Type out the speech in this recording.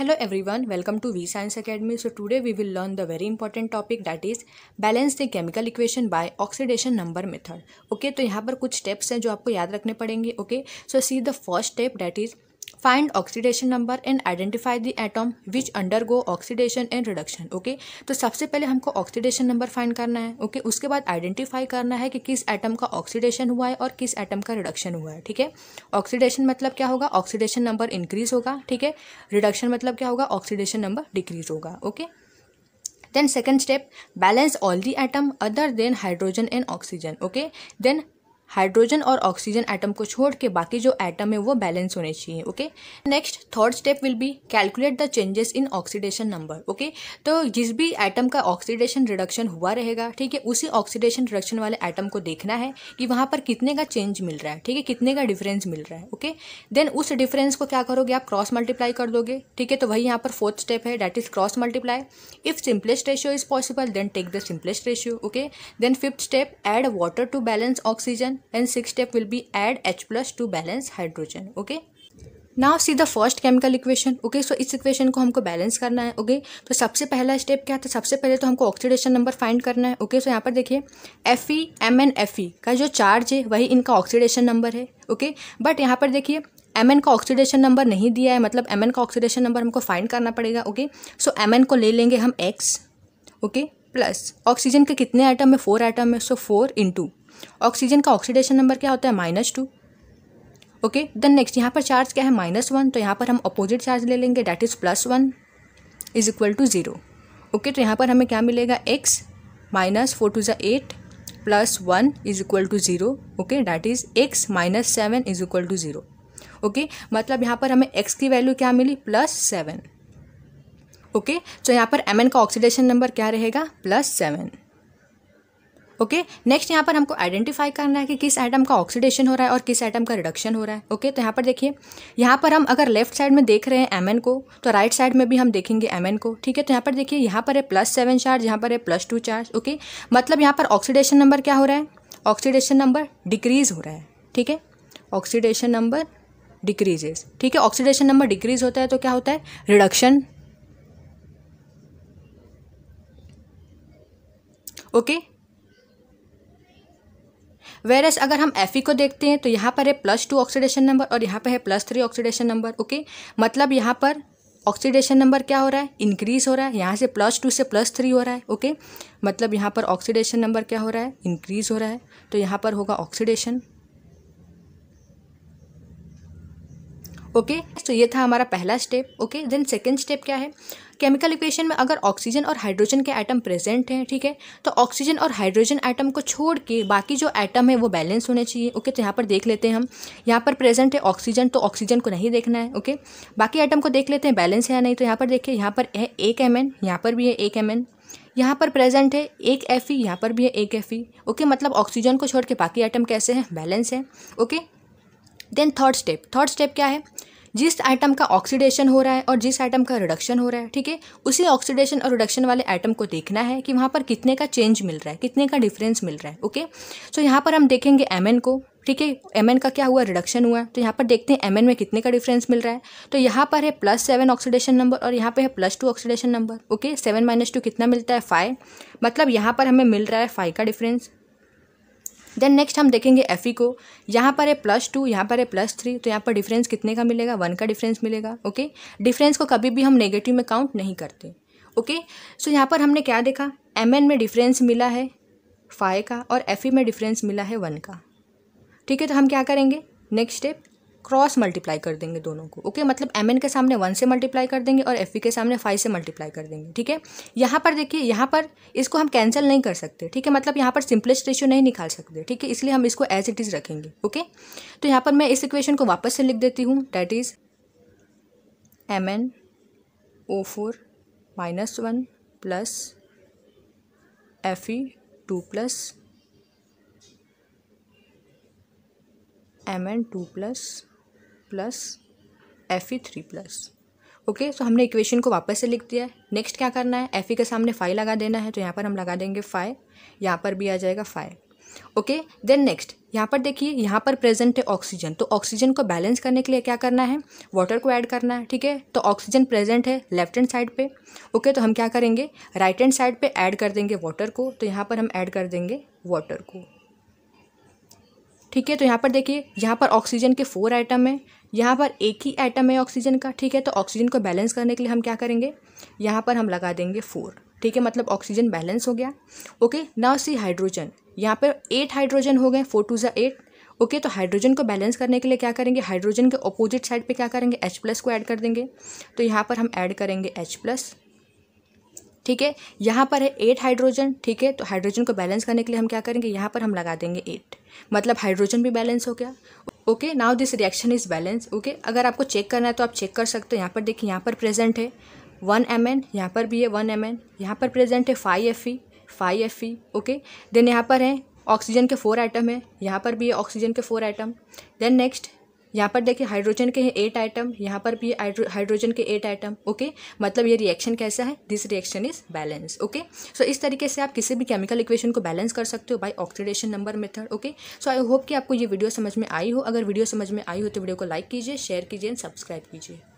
Hello every one welcome to V science academy so today we will learn the very important topic that is balance the chemical equation by oxidation number method okay तो यहाँ पर कुछ steps हैं जो आपको याद रखने पड़ेंगे okay so see the first step that is find oxidation number and identify the atom which undergo oxidation and reduction okay तो सबसे पहले हमको ऑक्सीडेशन नंबर फाइंड करना है ओके okay? उसके बाद आइडेंटिफाई करना है कि किस एटम का ऑक्सीडेशन हुआ है और किस एटम का रिडक्शन हुआ है ठीक है ऑक्सीडेशन मतलब क्या होगा ऑक्सीडेशन नंबर इंक्रीज होगा ठीक है रिडक्शन मतलब क्या होगा ऑक्सीडेशन नंबर डिक्रीज होगा okay okay? Then second step balance all the atom other than hydrogen and oxygen okay then hydrogen और ऑक्सीजन एटम को छोड़ के बाकी जो एटम है वो बैलेंस होने चाहिए okay next third step will be calculate the changes in oxidation number okay तो जिस भी एटम का ऑक्सीडेशन रिडक्शन हुआ रहेगा ठीक है उसी ऑक्सीडेशन रिडक्शन वाले एटम को देखना है कि वहाँ पर कितने का चेंज मिल रहा है ठीक है कितने का डिफरेंस मिल रहा है ओके देन उस डिफरेंस को क्या करोगे आप क्रॉस मल्टीप्लाई कर दोगे ठीक है तो वही यहाँ पर फोर्थ स्टेप है that is cross multiply if simplest ratio is possible then take the simplest ratio okay then fifth step add water to balance oxygen and sixth step will be add H plus to balance hydrogen. Okay. Now see the first chemical equation okay so इस equation को हमको balance करना है okay okay? तो सबसे पहला step क्या था सबसे पहले तो हमको ऑक्सीडेशन नंबर फाइंड करना है ओके सो यहाँ पर देखिए F E M N F E का जो चार्ज है वही इनका ऑक्सीडेशन नंबर है ओके बट यहाँ पर देखिए एम एन का ऑक्सीडेशन नंबर नहीं दिया है मतलब एम एन का ऑक्सीडेशन नंबर हमको फाइंड करना पड़ेगा ओके सो एम एन को ले लेंगे हम एक्स ओके प्लस ऑक्सीजन के कितने आइटम है फोर आइटम है सो फोर इंटू ऑक्सीजन का ऑक्सीडेशन नंबर क्या होता है minus two okay then next यहाँ पर चार्ज क्या है माइनस वन तो यहाँ पर हम अपोजिट चार्ज ले लेंगे that is plus one is equal to zero okay तो यहाँ पर हमें क्या मिलेगा एक्स माइनस फोर टू ज़ा eight plus one is equal to zero okay that is x minus seven is equal to zero okay मतलब यहाँ पर हमें एक्स की वैल्यू क्या मिली प्लस सेवन ओके तो यहाँ पर एम का ऑक्सीडेशन नंबर क्या रहेगा प्लस सेवन ओके नेक्स्ट यहाँ पर हमको आइडेंटिफाई करना है कि किस आइटम का ऑक्सीडेशन हो रहा है और किस आइटम का रिडक्शन हो रहा है ओके तो यहाँ पर देखिए यहाँ पर हम अगर लेफ्ट साइड में देख रहे हैं एम को तो राइट साइड में भी हम देखेंगे एम को ठीक है तो यहाँ पर देखिए यहाँ पर है प्लस सेवन चार्ज यहाँ पर है प्लस टू चार्ज ओके मतलब यहाँ पर ऑक्सीडेशन नंबर क्या हो रहा है ऑक्सीडेशन नंबर डिक्रीज हो रहा है ठीक है ऑक्सीडेशन नंबर डिक्रीजेज ठीक है ऑक्सीडेशन नंबर डिक्रीज होता है तो क्या होता है reduction okay okay? Whereas अगर हम एफ को देखते हैं तो यहाँ पर है प्लस टू ऑक्सीडेशन नंबर और यहाँ पर है plus three oxidation number okay मतलब यहाँ पर ऑक्सीडेशन नंबर क्या हो रहा है इंक्रीज हो रहा है यहाँ से प्लस टू से प्लस थ्री हो रहा है ओके मतलब यहाँ पर ऑक्सीडेशन नंबर क्या हो रहा है इंक्रीज हो रहा है तो यहाँ पर होगा ऑक्सीडेशन ओके okay? तो ये था हमारा पहला step okay then second step क्या है केमिकल इक्वेशन में अगर ऑक्सीजन और हाइड्रोजन के आइटम प्रेजेंट हैं ठीक है तो ऑक्सीजन और हाइड्रोजन आइटम को छोड़ के बाकी जो आइटम है वो बैलेंस होने चाहिए ओके तो यहाँ पर देख लेते हैं हम यहाँ पर प्रेजेंट है ऑक्सीजन तो ऑक्सीजन को नहीं देखना है ओके बाकी आइटम को देख लेते हैं बैलेंस है या नहीं तो यहाँ पर देखिए यहाँ पर है एक एम एन यहाँ पर भी है एक एम एन यहाँ पर प्रेजेंट है एक एफ ई यहाँ पर भी है एक एफ ई ओके मतलब ऑक्सीजन को छोड़ के बाकी आइटम कैसे हैं बैलेंस है okay then third step third step क्या है जिस आइटम का ऑक्सीडेशन हो रहा है और जिस आइटम का रिडक्शन हो रहा है ठीक है उसी ऑक्सीडेशन और रिडक्शन वाले आइटम को देखना है कि वहाँ पर कितने का चेंज मिल रहा है कितने का डिफरेंस मिल रहा है ओके सो यहाँ पर हम देखेंगे एम को ठीक है एम का क्या हुआ रिडक्शन हुआ तो यहाँ पर देखते हैं एम में कितने का डिफरेंस मिल रहा है तो यहाँ पर है प्लस सेवन ऑक्सीडेशन नंबर और यहाँ पर है plus two oxidation number okay seven minus two कितना मिलता है फाइव मतलब यहाँ पर हमें मिल रहा है फाइव का डिफरेंस देन नेक्स्ट हम देखेंगे एफ ई e को यहाँ पर है प्लस टू यहाँ पर है प्लस थ्री तो यहाँ पर डिफरेंस कितने का मिलेगा वन का डिफरेंस मिलेगा ओके डिफरेंस को कभी भी हम नेगेटिव में काउंट नहीं करते ओके सो यहाँ पर हमने क्या देखा एम एन में डिफरेंस मिला है फाइव का और एफ e में डिफरेंस मिला है वन का ठीक है तो हम क्या करेंगे नेक्स्ट स्टेप क्रॉस मल्टीप्लाई कर देंगे दोनों को ओके मतलब एम के सामने वन से मल्टीप्लाई कर देंगे और एफ e के सामने फाइव से मल्टीप्लाई कर देंगे ठीक है यहाँ पर देखिए यहाँ पर इसको हम कैंसिल नहीं कर सकते ठीक है मतलब यहाँ पर सिंपलेस्ट रेशियो नहीं निकाल सकते ठीक है इसलिए हम इसको एज इट इज़ रखेंगे ओके तो यहाँ पर मैं इस इक्वेशन को वापस से लिख देती हूँ that is M N O four minus one plus F E two plus M N two plus plus F E three plus okay so तो हमने इक्वेशन को वापस से लिख दिया है नेक्स्ट क्या करना है एफ ई e के सामने फाइव लगा देना है तो यहाँ पर हम लगा देंगे फाइव यहाँ पर भी आ जाएगा फाइव ओके देन नेक्स्ट यहाँ पर देखिए यहाँ पर प्रेजेंट है ऑक्सीजन तो ऑक्सीजन को बैलेंस करने के लिए क्या करना है वाटर को ऐड करना है ठीक है तो ऑक्सीजन प्रेजेंट है लेफ्ट हैंड साइड पे ओके okay, तो हम क्या करेंगे राइट हैंड साइड पे ऐड कर देंगे वाटर को तो यहाँ पर हम ऐड कर देंगे वाटर को ठीक है तो यहाँ पर देखिए यहाँ पर ऑक्सीजन के फोर आइटम है यहाँ पर एक ही एटम है ऑक्सीजन का ठीक है तो ऑक्सीजन को बैलेंस करने के लिए हम क्या करेंगे यहाँ पर हम लगा देंगे फोर ठीक है मतलब ऑक्सीजन बैलेंस हो गया ओके नाउ सी हाइड्रोजन यहाँ पर एट हाइड्रोजन हो गए फोर टू ज़ा एट ओके तो हाइड्रोजन को बैलेंस करने के लिए क्या करेंगे हाइड्रोजन के अपोजिट साइड पे क्या करेंगे एच प्लस को ऐड कर देंगे तो यहाँ पर हम ऐड करेंगे एच प्लस ठीक है यहाँ पर है एट हाइड्रोजन ठीक है तो हाइड्रोजन को बैलेंस करने के लिए हम क्या करेंगे यहाँ पर हम लगा देंगे एट मतलब हाइड्रोजन भी बैलेंस हो गया okay now this reaction is balance okay अगर आपको चेक करना है तो आप चेक कर सकते हो यहाँ पर देखिए यहाँ पर प्रेजेंट है वन एम एन यहाँ पर भी है वन एम एन यहाँ पर प्रेजेंट है five F E five F E okay then यहाँ पर है ऑक्सीजन के फोर आइटम है यहाँ पर भी है ऑक्सीजन के फोर आइटम देन नेक्स्ट यहाँ पर देखिए हाइड्रोजन के हैं एट आइटम यहाँ पर भी हाइड्रोजन के एट आइटम ओके मतलब ये रिएक्शन कैसा है this reaction is balance okay so इस तरीके से आप किसी भी केमिकल इक्वेशन को बैलेंस कर सकते हो by oxidation number method okay so I hope कि आपको ये वीडियो समझ में आई हो अगर वीडियो समझ में आई हो तो वीडियो को लाइक कीजिए शेयर कीजिए एंड सब्सक्राइब कीजिए